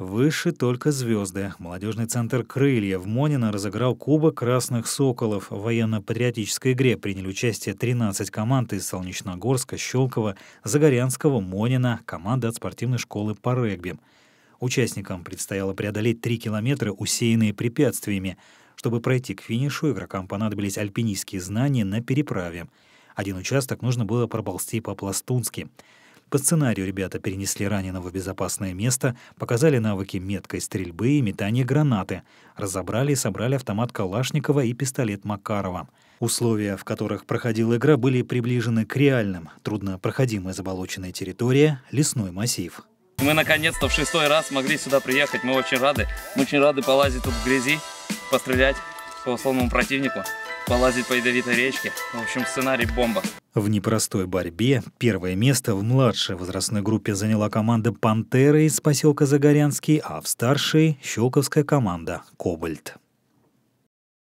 Выше только звезды. Молодежный центр «Крылья» в Монино разыграл Кубок Красных Соколов. В военно-патриотической игре приняли участие 13 команд из Солнечногорска, Щелкова, Загорянского, Монина, команда от спортивной школы по регби. Участникам предстояло преодолеть 3 километра, усеянные препятствиями. Чтобы пройти к финишу, игрокам понадобились альпинистские знания на переправе. Один участок нужно было проползти по-пластунски — по сценарию ребята перенесли раненого в безопасное место, показали навыки меткой стрельбы и метания гранаты, разобрали и собрали автомат Калашникова и пистолет Макарова. Условия, в которых проходила игра, были приближены к реальным. Труднопроходимая заболоченная территория, лесной массив. Мы наконец-то в шестой раз могли сюда приехать. Мы очень рады. Мы очень рады полазить тут в грязи, пострелять по условному противнику, полазить по ядовитой речке. В общем, сценарий бомба. В непростой борьбе первое место в младшей возрастной группе заняла команда «Пантеры» из поселка Загорянский, а в старшей — щелковская команда «Кобальт».